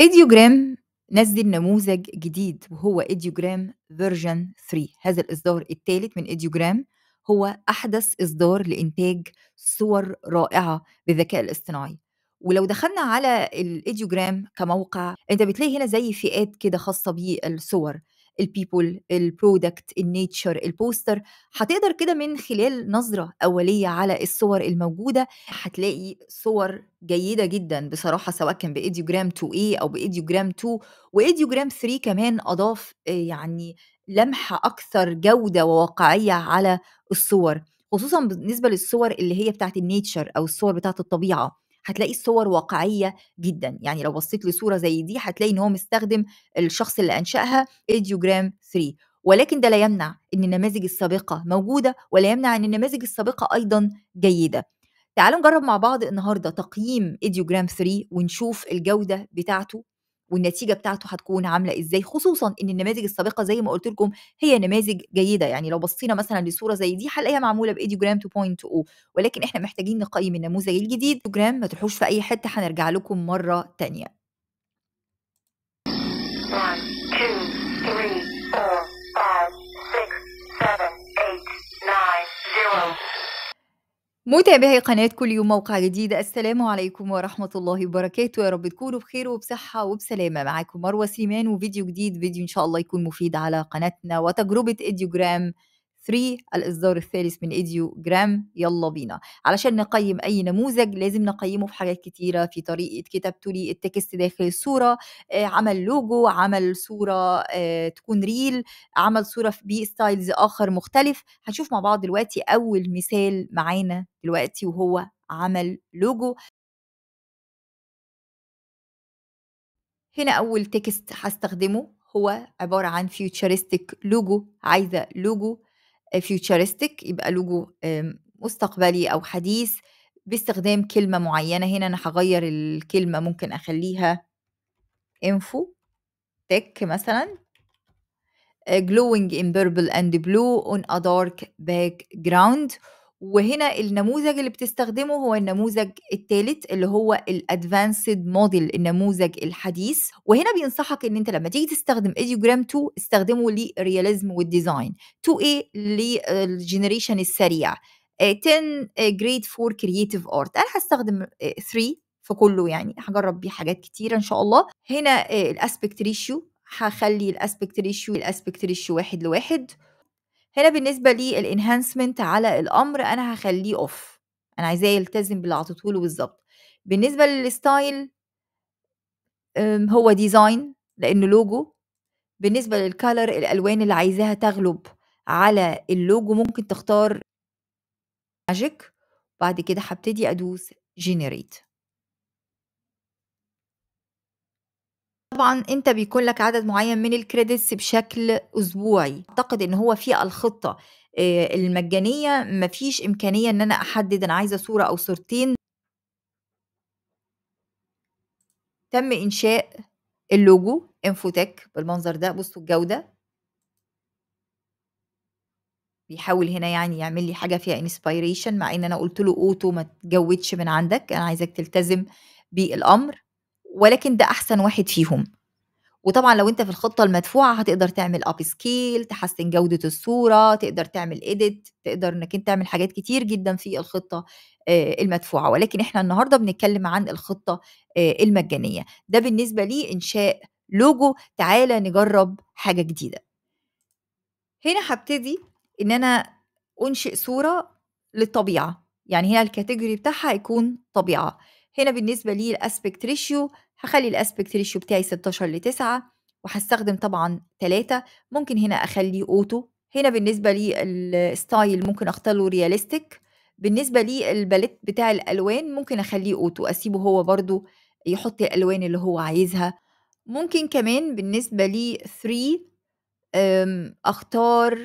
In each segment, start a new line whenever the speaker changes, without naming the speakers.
إيديوجرام نزل نموذج جديد وهو إيديوجرام فيرجن 3 هذا الإصدار الثالث من إيديوجرام هو أحدث إصدار لإنتاج صور رائعة بالذكاء الاصطناعي ولو دخلنا على الإيديوجرام كموقع أنت بتلاقي هنا زي فئات كده خاصة بالصور البيبول البرودكت النيتشر البوستر هتقدر كده من خلال نظرة أولية على الصور الموجودة هتلاقي صور جيدة جدا بصراحة سواء كان بإيديوجرام 2A أو بإيديوجرام 2 وإيديوجرام 3 كمان أضاف آه، يعني لمحة أكثر جودة وواقعية على الصور خصوصا بالنسبة للصور اللي هي بتاعت النيتشر أو الصور بتاعت الطبيعة هتلاقي الصور واقعيه جدا يعني لو بصيت لصوره زي دي هتلاقي ان هو مستخدم الشخص اللي انشاها ايديوجرام 3 ولكن ده لا يمنع ان النماذج السابقه موجوده ولا يمنع ان النماذج السابقه ايضا جيده تعالوا نجرب مع بعض النهارده تقييم ايديوجرام 3 ونشوف الجوده بتاعته والنتيجه بتاعته هتكون عامله ازاي خصوصا ان النماذج السابقه زي ما قلت لكم هي نماذج جيده يعني لو بصينا مثلا لصوره زي دي هنلاقيها معموله بايديوجرام جرام 2.0 ولكن احنا محتاجين نقيم النموذج الجديد جرام ما تروحوش في اي حته هنرجع لكم مره ثانيه Oh. متابعي قناة كل يوم موقع جديد السلام عليكم ورحمة الله وبركاته يا رب تكونوا بخير وبصحة وبسلامة معاكم مروة سليمان وفيديو جديد فيديو إن شاء الله يكون مفيد على قناتنا وتجربة إديوجرام 3 الإصدار الثالث من إيديو جرام يلا بينا علشان نقيم أي نموذج لازم نقيمه في حاجات كتيرة في طريقة كتابته لي التكست داخل الصورة آه، عمل لوجو عمل صورة آه، تكون ريل عمل صورة ستايلز آخر مختلف هنشوف مع بعض دلوقتي أول مثال معانا دلوقتي وهو عمل لوجو هنا أول تكست هستخدمه هو عبارة عن فيوتشرستيك لوجو عايزة لوجو فيوتشرستيك آه، يبقى لوجو مستقبلي او حديث باستخدام كلمه معينه هنا انا هغير الكلمه ممكن اخليها انفو تك مثلا آه، glowing in purple and blue on a dark background وهنا النموذج اللي بتستخدمه هو النموذج الثالث اللي هو الادفانسد موديل النموذج الحديث وهنا بينصحك ان انت لما تيجي تستخدم ايديوجرام 2 استخدمه للرياليزم والديزاين 2 ايه للجنريشن السريع 10 جريد 4 كرييتيف ارت انا هستخدم 3 آه، في كله يعني هجرب بيه حاجات كتيره ان شاء الله هنا آه، الاسبكت ريشيو هخلي الاسبكت ريشيو الاسبكت ريشيو واحد لواحد هنا بالنسبه الانهانسمنت على الامر انا هخليه اوف انا عايزاه يلتزم باللي عطيته له بالظبط بالنسبه للستايل هو ديزاين لانه لوجو بالنسبه للكالر الالوان اللي عايزاها تغلب على اللوجو ممكن تختار ماجيك بعد كده هبتدي ادوس generate طبعا انت بيكون لك عدد معين من الكريدتس بشكل اسبوعي اعتقد ان هو في الخطه آه، المجانيه مفيش امكانيه ان انا احدد انا عايزه صوره او صورتين تم انشاء اللوجو انفوتك بالمنظر ده بصوا الجوده بيحاول هنا يعني يعمل لي حاجه فيها انسبيريشن مع ان انا قلت له اوتو ما تجودش من عندك انا عايزك تلتزم بالامر ولكن ده احسن واحد فيهم وطبعا لو انت في الخطه المدفوعه هتقدر تعمل اب سكيل تحسن جوده الصوره تقدر تعمل اديت تقدر انك انت تعمل حاجات كتير جدا في الخطه آه، المدفوعه ولكن احنا النهارده بنتكلم عن الخطه آه، المجانيه ده بالنسبه لي انشاء لوجو تعالى نجرب حاجه جديده هنا هبتدي ان انا انشئ صوره للطبيعه يعني هنا الكاتيجوري بتاعها هيكون طبيعه هنا بالنسبه لي الاسبكت ريشيو هخلي الاسبكت ريشيو بتاعي 16 ل 9 وهستخدم طبعا 3 ممكن هنا اخليه اوتو هنا بالنسبه للستايل ممكن اختار له رياليستيك بالنسبه للباليت بتاع الالوان ممكن اخليه اوتو اسيبه هو برضو يحط الالوان اللي هو عايزها ممكن كمان بالنسبه لي 3 اختار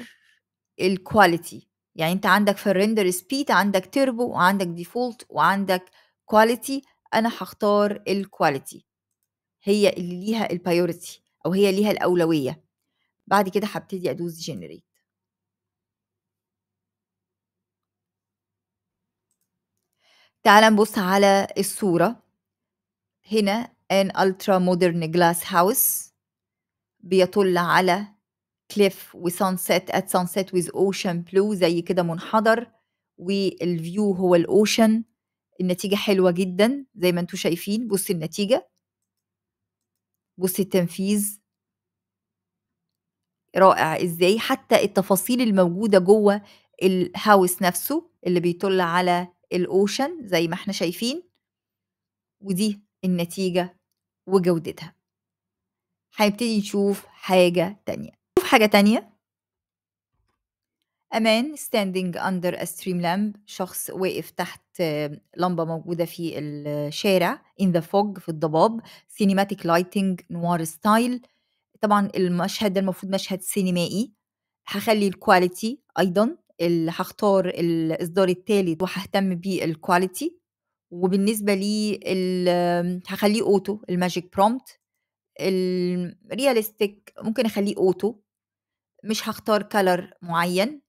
الكواليتي يعني انت عندك في الريندر سبيد عندك تيربو وعندك ديفولت وعندك كواليتي انا هختار الكواليتي هي اللي ليها البايورتي او هي ليها الاولويه بعد كده هبتدي ادوس جنريت تعال نبص على الصوره هنا ان الترا مودرن جلاس هاوس بيطل على كليف وسانسيت ات سانسيت ويز اوشن بلو زي كده منحدر والفيو هو الاوشن النتيجه حلوه جدا زي ما انتم شايفين بص النتيجه بصي التنفيذ رائع إزاي حتى التفاصيل الموجودة جوه الهاوس نفسه اللي بيطل على الأوشن زي ما احنا شايفين ودي النتيجة وجودتها هنبتدي نشوف حاجة تانية نشوف حاجة تانية A man standing under a stream lamp شخص واقف تحت لمبة موجودة في الشارع in the fog في الضباب cinematic lighting نوار ستايل طبعا المشهد ده المفروض مشهد سينمائي هخلي الكواليتي أيضا هختار الإصدار التالت وههتم بالكواليتي وبالنسبة لي هخليه أوتو الماجيك برومت الرياليستيك ممكن أخليه أوتو مش هختار كلر معين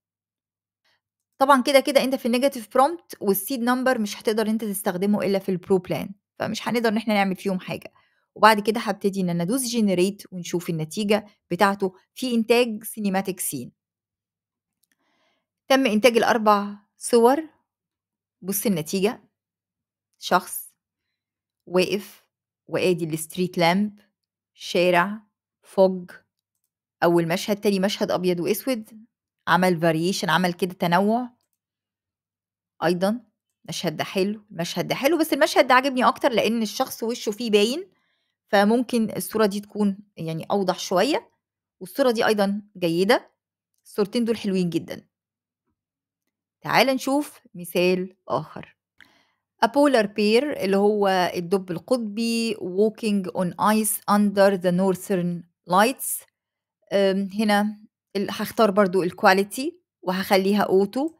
طبعا كده كده انت في النيجاتيف برومبت والسيد نمبر مش هتقدر انت تستخدمه الا في البرو بلان فمش هنقدر ان احنا نعمل فيهم حاجه وبعد كده هبتدي ان انا ادوس جنريت ونشوف النتيجه بتاعته في انتاج سينيماتيك سين تم انتاج الاربع صور بص النتيجه شخص واقف وادي الستريت لامب شارع فوج اول مشهد تاني مشهد ابيض واسود عمل فاريشن عمل كده تنوُّع. أيضًا المشهد ده حلو، المشهد ده حلو، بس المشهد ده عاجبني أكتر لإن الشخص وِشّه فيه باين، فممكن الصورة دي تكون يعني أوضح شوية، والصورة دي أيضًا جيدة، الصورتين دول حلوين جدًا. تعالَ نشوف مثال آخر. ابولار بير اللي هو الدُّب القطبي walking on ice under the northern lights هنا هختار برضو الكواليتي وهخليها اوتو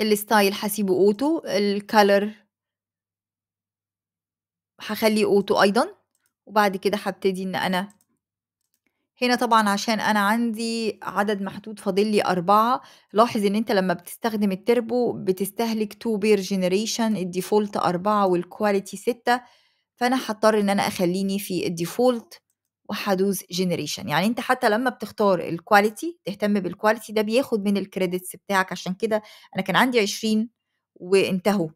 الستايل هسيبه اوتو الكالر هخليه اوتو ايضا وبعد كده هبتدي ان انا هنا طبعا عشان انا عندي عدد محدود فاضل لي اربعة لاحظ ان انت لما بتستخدم التربو بتستهلك تو بير جنريشن الديفولت اربعة والكواليتي ستة فانا هضطر ان انا اخليني في الديفولت وحدوث جنريشن يعني انت حتى لما بتختار الكواليتي تهتم بالكواليتي ده بياخد من الكريدتس بتاعك عشان كده انا كان عندي 20 وانتهوا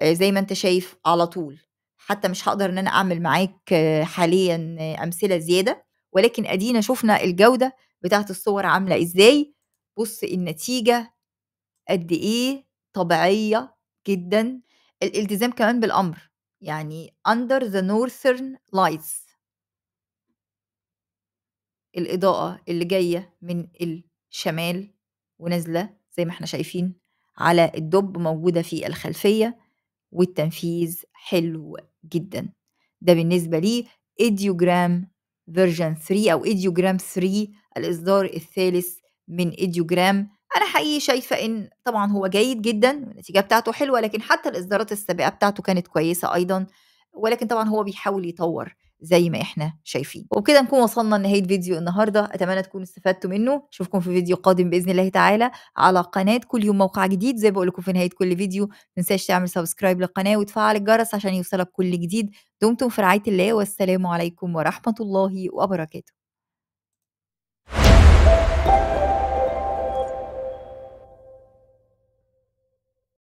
آه، زي ما انت شايف على طول حتى مش هقدر ان انا اعمل معاك آه، حاليا آه، امثله زياده ولكن ادينا شفنا الجوده بتاعت الصور عامله ازاي بص النتيجه قد ايه طبيعيه جدا الالتزام كمان بالامر يعني under the northern lights الإضاءة اللي جاية من الشمال ونازلة زي ما احنا شايفين على الدب موجودة في الخلفية والتنفيذ حلو جدا ده بالنسبة لي إديوجرام فيرجن 3 أو ايديوجرام 3 الإصدار الثالث من ايديوجرام أنا حقيقي شايفة إن طبعا هو جيد جدا النتيجة بتاعته حلوة لكن حتى الإصدارات السابقة بتاعته كانت كويسة أيضا ولكن طبعا هو بيحاول يطور زي ما احنا شايفين وبكده نكون وصلنا لنهايه فيديو النهارده اتمنى تكونوا استفدتوا منه اشوفكم في فيديو قادم باذن الله تعالى على قناه كل يوم موقع جديد زي بقول لكم في نهايه كل فيديو ما تنساش تعمل سبسكرايب للقناه وتفعل الجرس عشان يوصلك كل جديد دمتم في رعايه الله والسلام عليكم ورحمه الله وبركاته